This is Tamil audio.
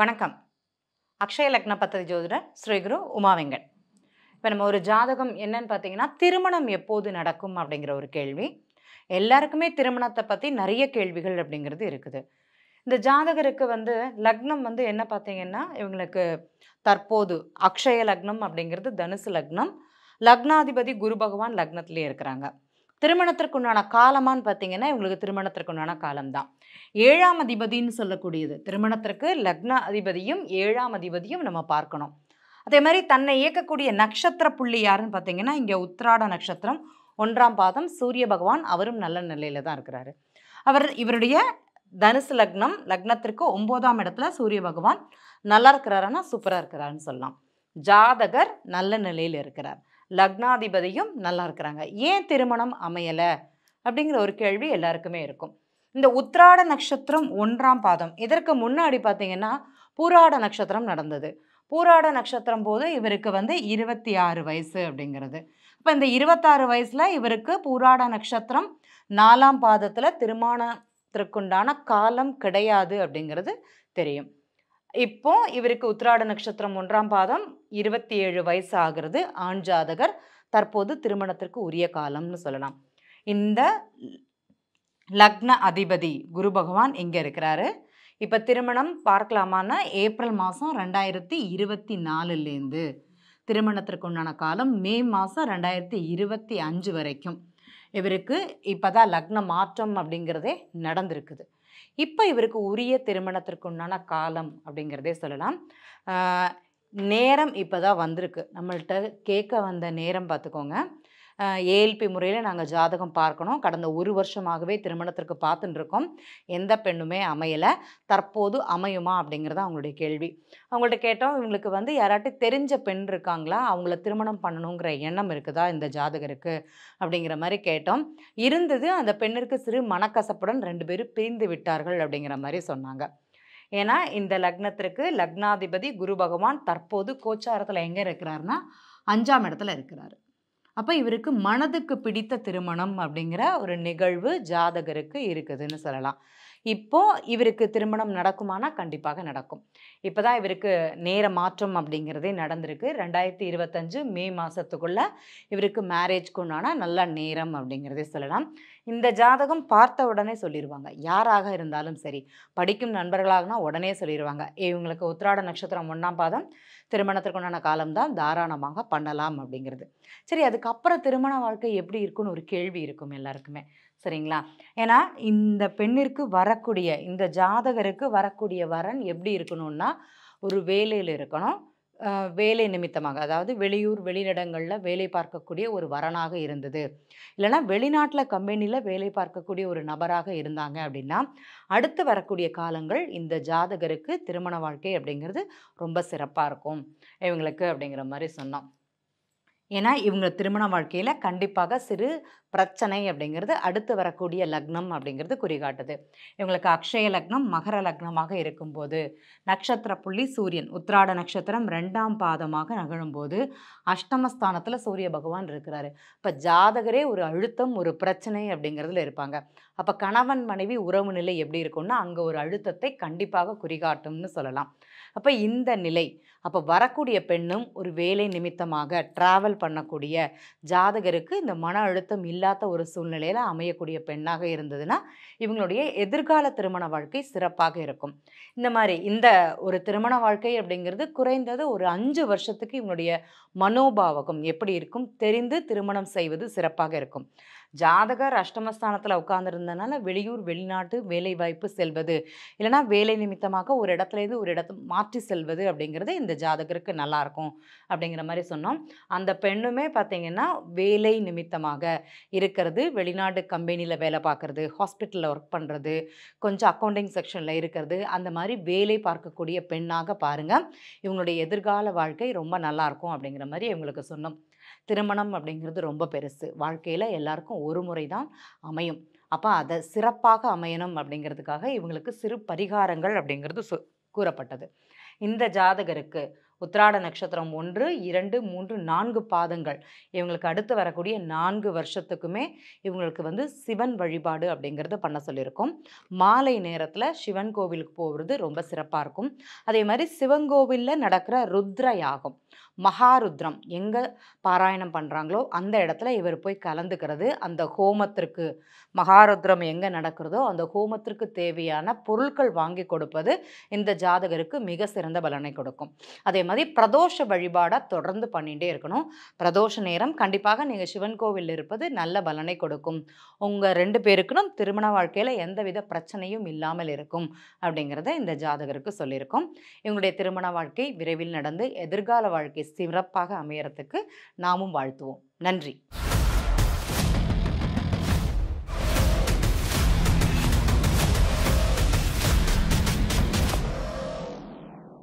வணக்கம் அக்ஷய லக்ன பத்ததி ஜோதிடர் ஸ்ரீகுரு உமாவெங்கன் இப்போ நம்ம ஒரு ஜாதகம் என்னன்னு பார்த்தீங்கன்னா திருமணம் எப்போது நடக்கும் அப்படிங்கிற ஒரு கேள்வி எல்லாருக்குமே திருமணத்தை பற்றி நிறைய கேள்விகள் அப்படிங்கிறது இருக்குது இந்த ஜாதகருக்கு வந்து லக்னம் வந்து என்ன பார்த்தீங்கன்னா இவங்களுக்கு தற்போது அக்ஷய லக்னம் அப்படிங்கிறது தனுசு லக்னம் லக்னாதிபதி குரு பகவான் லக்னத்திலே இருக்கிறாங்க திருமணத்திற்குண்டான காலமானு பார்த்தீங்கன்னா இவங்களுக்கு திருமணத்திற்குண்டான காலம்தான் ஏழாம் அதிபதின்னு சொல்லக்கூடியது திருமணத்திற்கு லக்ன அதிபதியும் ஏழாம் அதிபதியும் நம்ம பார்க்கணும் அதே மாதிரி தன்னை இயக்கக்கூடிய நட்சத்திர புள்ளி யாருன்னு பார்த்தீங்கன்னா இங்கே உத்ராட நட்சத்திரம் ஒன்றாம் பாதம் சூரிய பகவான் அவரும் நல்ல நிலையில் தான் இருக்கிறாரு அவர் இவருடைய தனுசு லக்னம் லக்னத்திற்கு ஒம்போதாம் இடத்துல சூரிய பகவான் நல்லா இருக்கிறாருன்னா சூப்பராக இருக்கிறாருன்னு சொல்லலாம் ஜாதகர் நல்ல நிலையில் இருக்கிறார் லக்னாதிபதியும் நல்லா இருக்கிறாங்க ஏன் திருமணம் அமையலை அப்படிங்கிற ஒரு கேள்வி எல்லாருக்குமே இருக்கும் இந்த உத்ராட நட்சத்திரம் ஒன்றாம் பாதம் இதற்கு முன்னாடி பார்த்தீங்கன்னா பூராட நட்சத்திரம் நடந்தது பூராட நட்சத்திரம் போது இவருக்கு வந்து இருபத்தி ஆறு வயசு அப்படிங்கிறது இப்போ இந்த இருபத்தாறு வயசில் இவருக்கு பூராட நட்சத்திரம் நாலாம் பாதத்தில் திருமணத்திற்குண்டான காலம் கிடையாது அப்படிங்கிறது தெரியும் இப்போ இவருக்கு உத்திராட நட்சத்திரம் ஒன்றாம் பாதம் இருபத்தி ஏழு வயசு ஆகிறது ஆண் ஜாதகர் தற்போது திருமணத்திற்கு உரிய காலம்னு சொல்லலாம் இந்த லக்ன அதிபதி குரு பகவான் இங்கே இருக்கிறாரு இப்போ திருமணம் பார்க்கலாமான்னா ஏப்ரல் மாதம் ரெண்டாயிரத்தி இருபத்தி நாலுலேருந்து திருமணத்திற்கு உண்டான காலம் மே மாதம் ரெண்டாயிரத்தி இருபத்தி அஞ்சு வரைக்கும் இவருக்கு இப்போ தான் லக்ன மாற்றம் அப்படிங்கிறதே நடந்திருக்குது இப்போ இவருக்கு உரிய திருமணத்திற்குண்டான காலம் அப்படிங்கிறதே சொல்லலாம் நேரம் இப்போ தான் வந்திருக்கு நம்மள்கிட்ட கேட்க வந்த நேரம் பார்த்துக்கோங்க ஏஎல்பி முறையில் நாங்கள் ஜாதகம் பார்க்கணும் கடந்த ஒரு வருஷமாகவே திருமணத்திற்கு பார்த்துட்டு இருக்கோம் எந்த பெண்ணுமே அமையலை தற்போது அமையுமா அப்படிங்கிறது அவங்களுடைய கேள்வி அவங்கள்ட்ட கேட்டோம் இவங்களுக்கு வந்து யாராட்டி தெரிஞ்ச பெண் இருக்காங்களா அவங்கள திருமணம் பண்ணணுங்கிற எண்ணம் இருக்குதா இந்த ஜாதகருக்கு அப்படிங்கிற மாதிரி கேட்டோம் இருந்தது அந்த பெண்ணிற்கு சிறு மனக்கசப்புடன் ரெண்டு பேரும் பிரிந்து விட்டார்கள் அப்படிங்கிற மாதிரி சொன்னாங்க ஏன்னா இந்த லக்னத்திற்கு லக்னாதிபதி குரு பகவான் தற்போது கோச்சாரத்தில் எங்கே இருக்கிறாருன்னா அஞ்சாம் இடத்துல இருக்கிறாரு அப்போ இவருக்கு மனதுக்கு பிடித்த திருமணம் அப்படிங்கிற ஒரு நிகழ்வு ஜாதகருக்கு இருக்குதுன்னு சொல்லலாம் இப்போது இவருக்கு திருமணம் நடக்குமானா கண்டிப்பாக நடக்கும் இப்போ தான் இவருக்கு நேர மாற்றம் அப்படிங்கிறதே நடந்திருக்கு ரெண்டாயிரத்தி இருபத்தஞ்சு மே மாதத்துக்குள்ளே இவருக்கு மேரேஜ்க்கு உண்டான நல்ல நேரம் அப்படிங்கிறதே சொல்லலாம் இந்த ஜாதகம் பார்த்த உடனே சொல்லிடுவாங்க யாராக இருந்தாலும் சரி படிக்கும் நண்பர்களாகனா உடனே சொல்லிடுவாங்க இவங்களுக்கு உத்திராட நட்சத்திரம் ஒன்றாம் பாதம் திருமணத்திற்கு உண்டான தான் தாராளமாக பண்ணலாம் அப்படிங்கிறது சரி அதுக்கப்புறம் திருமண வாழ்க்கை எப்படி இருக்குன்னு ஒரு கேள்வி இருக்கும் எல்லாருக்குமே சரிங்களா ஏன்னா இந்த பெண்ணிற்கு வரக்கூடிய இந்த ஜாதகருக்கு வரக்கூடிய வரன் எப்படி இருக்கணும்னா ஒரு வேலையில் இருக்கணும் வேலை நிமித்தமாக அதாவது வெளியூர் வெளியிடங்களில் வேலை பார்க்கக்கூடிய ஒரு வரனாக இருந்தது இல்லைனா வெளிநாட்டில் கம்பெனியில் வேலை பார்க்கக்கூடிய ஒரு நபராக இருந்தாங்க அப்படின்னா அடுத்து வரக்கூடிய காலங்கள் இந்த ஜாதகருக்கு திருமண வாழ்க்கை அப்படிங்கிறது ரொம்ப சிறப்பாக இருக்கும் இவங்களுக்கு அப்படிங்கிற மாதிரி சொன்னோம் ஏன்னா இவங்க திருமண வாழ்க்கையில் கண்டிப்பாக சிறு பிரச்சனை அப்படிங்கிறது அடுத்து வரக்கூடிய லக்னம் அப்படிங்கிறது குறிகாட்டுது இவங்களுக்கு அக்ஷய லக்னம் மகர லக்னமாக இருக்கும்போது நட்சத்திர புள்ளி சூரியன் உத்ராட நட்சத்திரம் ரெண்டாம் பாதமாக நகழும்போது அஷ்டமஸ்தானத்தில் சூரிய பகவான் இருக்கிறாரு இப்போ ஜாதகரே ஒரு அழுத்தம் ஒரு பிரச்சனை அப்படிங்கிறதுல இருப்பாங்க அப்போ கணவன் மனைவி உறவு நிலை எப்படி இருக்கும்னா அங்கே ஒரு அழுத்தத்தை கண்டிப்பாக குறிகாட்டும்னு சொல்லலாம் அப்போ இந்த நிலை அப்போ வரக்கூடிய பெண்ணும் ஒரு வேலை நிமித்தமாக ட்ராவல் பண்ணக்கூடிய ஜாதகருக்கு இந்த மன அழுத்தம் இல்லாத ஒரு சூழ்நிலையில் அமையக்கூடிய பெண்ணாக இருந்ததுன்னா இவங்களுடைய எதிர்கால திருமண வாழ்க்கை சிறப்பாக இருக்கும் இந்த மாதிரி இந்த ஒரு திருமண வாழ்க்கை அப்படிங்கிறது குறைந்தது ஒரு அஞ்சு வருஷத்துக்கு இவங்களுடைய மனோபாவகம் எப்படி இருக்கும் தெரிந்து திருமணம் செய்வது சிறப்பாக இருக்கும் ஜாதகர் அஷ்டமஸ்தானத்தில் உட்கார்ந்துருந்த இருந்ததுனால வெளியூர் வெளிநாட்டு வேலைவாய்ப்பு செல்வது இல்லைனா வேலை நிமித்தமாக ஒரு இடத்துலேருந்து ஒரு இடத்த மாற்றி செல்வது அப்படிங்கிறது இந்த ஜாதகருக்கு நல்லாயிருக்கும் அப்படிங்கிற மாதிரி சொன்னோம் அந்த பெண்ணுமே பார்த்திங்கன்னா வேலை நிமித்தமாக இருக்கிறது வெளிநாடு கம்பெனியில் வேலை பார்க்குறது ஹாஸ்பிட்டலில் ஒர்க் பண்ணுறது கொஞ்சம் அக்கௌண்டிங் செக்ஷனில் இருக்கிறது அந்த மாதிரி வேலை பார்க்கக்கூடிய பெண்ணாக பாருங்கள் இவங்களுடைய எதிர்கால வாழ்க்கை ரொம்ப நல்லாயிருக்கும் அப்படிங்கிற மாதிரி இவங்களுக்கு சொன்னோம் திருமணம் அப்படிங்கிறது ரொம்ப பெருசு வாழ்க்கையில் எல்லாருக்கும் ஒரு முறை தான் அமையும் அப்போ அதை சிறப்பாக அமையணும் அப்படிங்கிறதுக்காக இவங்களுக்கு சிறு பரிகாரங்கள் அப்படிங்கிறது கூறப்பட்டது இந்த ஜாதகருக்கு உத்திராட நட்சத்திரம் ஒன்று இரண்டு மூன்று நான்கு பாதங்கள் இவங்களுக்கு அடுத்து வரக்கூடிய நான்கு வருஷத்துக்குமே இவங்களுக்கு வந்து சிவன் வழிபாடு அப்படிங்கிறது பண்ண சொல்லியிருக்கோம் மாலை நேரத்தில் சிவன் கோவிலுக்கு போகிறது ரொம்ப சிறப்பாக இருக்கும் அதே மாதிரி சிவன் கோவிலில் நடக்கிற ருத்ர யாகம் மகாருத்ரம் எங்கே பாராயணம் பண்ணுறாங்களோ அந்த இடத்துல இவர் போய் கலந்துக்கிறது அந்த ஹோமத்திற்கு மகாருத்ரம் எங்கே நடக்கிறதோ அந்த ஹோமத்திற்கு தேவையான பொருட்கள் வாங்கி கொடுப்பது இந்த ஜாதகருக்கு மிக சிறந்த பலனை கொடுக்கும் அதே மாதிரி பிரதோஷ வழிபாடாக தொடர்ந்து பண்ணிகிட்டே இருக்கணும் பிரதோஷ நேரம் கண்டிப்பாக நீங்கள் சிவன் கோவில் இருப்பது நல்ல பலனை கொடுக்கும் உங்கள் ரெண்டு பேருக்கும் திருமண வாழ்க்கையில் எந்தவித பிரச்சனையும் இல்லாமல் இருக்கும் அப்படிங்கிறத இந்த ஜாதகருக்கு சொல்லியிருக்கோம் இவங்களுடைய திருமண வாழ்க்கை விரைவில் நடந்து எதிர்கால வாழ்க்கை சிறப்பாக அமையறதுக்கு நாமும் வாழ்த்துவோம் நன்றி